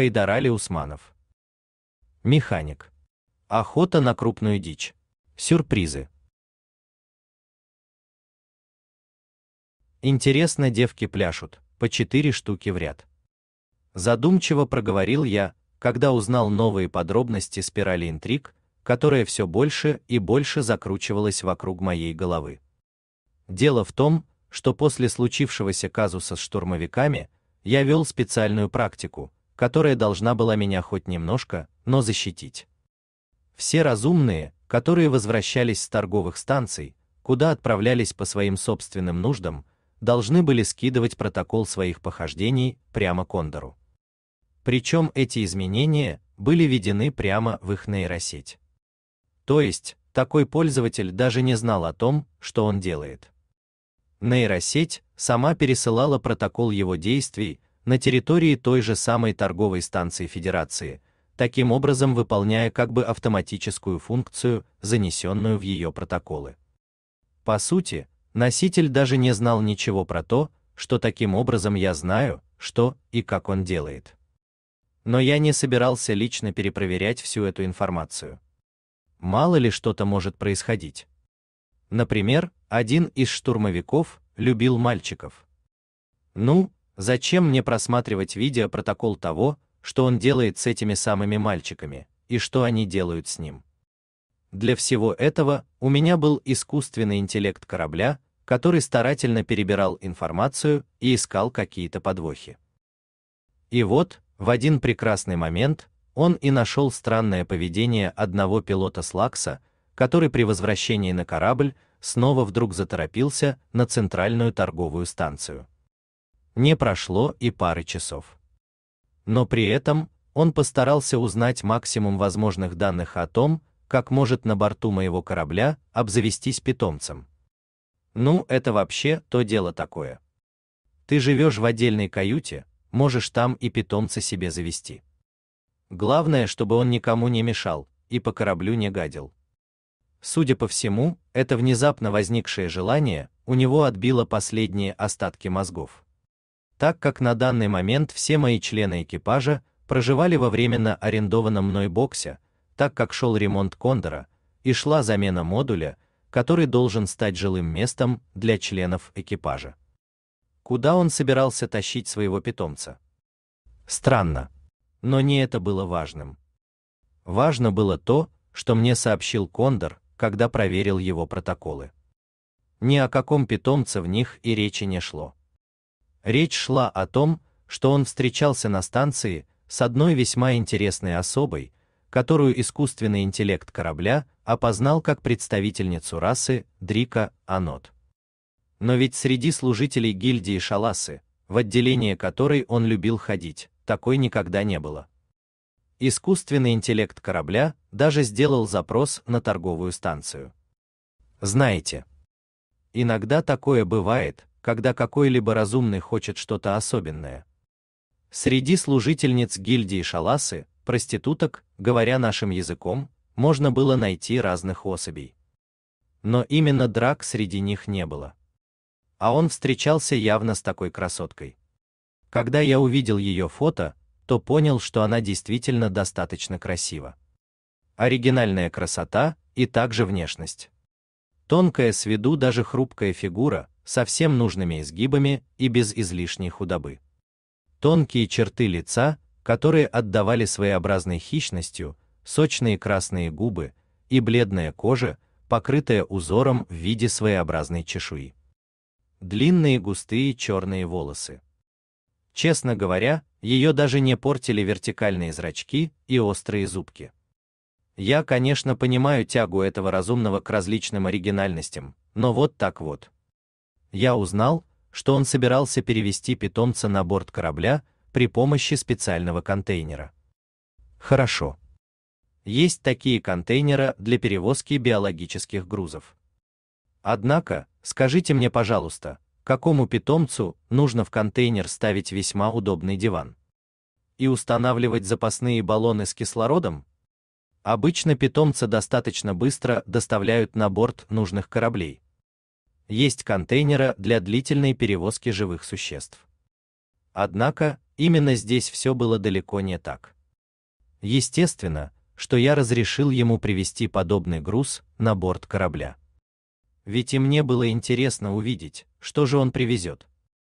Хайдарали Усманов. Механик. Охота на крупную дичь. Сюрпризы. Интересно, девки пляшут, по четыре штуки в ряд. Задумчиво проговорил я, когда узнал новые подробности спирали интриг, которая все больше и больше закручивалась вокруг моей головы. Дело в том, что после случившегося казуса с штурмовиками, я вел специальную практику, которая должна была меня хоть немножко, но защитить. Все разумные, которые возвращались с торговых станций, куда отправлялись по своим собственным нуждам, должны были скидывать протокол своих похождений прямо Кондору. Причем эти изменения были введены прямо в их нейросеть. То есть, такой пользователь даже не знал о том, что он делает. Нейросеть сама пересылала протокол его действий на территории той же самой торговой станции Федерации, таким образом выполняя как бы автоматическую функцию, занесенную в ее протоколы. По сути, носитель даже не знал ничего про то, что таким образом я знаю, что и как он делает. Но я не собирался лично перепроверять всю эту информацию. Мало ли что-то может происходить. Например, один из штурмовиков любил мальчиков. Ну, Зачем мне просматривать видеопротокол того, что он делает с этими самыми мальчиками, и что они делают с ним? Для всего этого у меня был искусственный интеллект корабля, который старательно перебирал информацию и искал какие-то подвохи. И вот, в один прекрасный момент, он и нашел странное поведение одного пилота Слакса, который при возвращении на корабль снова вдруг заторопился на центральную торговую станцию. Не прошло и пары часов. Но при этом он постарался узнать максимум возможных данных о том, как может на борту моего корабля обзавестись питомцем. Ну, это вообще то дело такое. Ты живешь в отдельной каюте, можешь там и питомца себе завести. Главное, чтобы он никому не мешал и по кораблю не гадил. Судя по всему, это внезапно возникшее желание у него отбило последние остатки мозгов так как на данный момент все мои члены экипажа проживали во временно арендованном мной боксе, так как шел ремонт кондора и шла замена модуля, который должен стать жилым местом для членов экипажа. Куда он собирался тащить своего питомца? Странно, но не это было важным. Важно было то, что мне сообщил кондор, когда проверил его протоколы. Ни о каком питомце в них и речи не шло. Речь шла о том, что он встречался на станции с одной весьма интересной особой, которую искусственный интеллект корабля опознал как представительницу расы Дрика Анот. Но ведь среди служителей гильдии Шаласы, в отделение которой он любил ходить, такой никогда не было. Искусственный интеллект корабля даже сделал запрос на торговую станцию. Знаете, иногда такое бывает, когда какой-либо разумный хочет что-то особенное. Среди служительниц гильдии шаласы, проституток, говоря нашим языком, можно было найти разных особей. Но именно драк среди них не было. А он встречался явно с такой красоткой. Когда я увидел ее фото, то понял, что она действительно достаточно красива. Оригинальная красота и также внешность. Тонкая с виду даже хрупкая фигура, совсем нужными изгибами и без излишней худобы. Тонкие черты лица, которые отдавали своеобразной хищностью, сочные красные губы и бледная кожа, покрытая узором в виде своеобразной чешуи. Длинные густые черные волосы. Честно говоря, ее даже не портили вертикальные зрачки и острые зубки. Я, конечно, понимаю тягу этого разумного к различным оригинальностям, но вот так вот я узнал, что он собирался перевести питомца на борт корабля при помощи специального контейнера. Хорошо. Есть такие контейнеры для перевозки биологических грузов. Однако, скажите мне, пожалуйста, какому питомцу нужно в контейнер ставить весьма удобный диван? И устанавливать запасные баллоны с кислородом? Обычно питомца достаточно быстро доставляют на борт нужных кораблей есть контейнера для длительной перевозки живых существ. Однако, именно здесь все было далеко не так. Естественно, что я разрешил ему привести подобный груз на борт корабля. Ведь и мне было интересно увидеть, что же он привезет.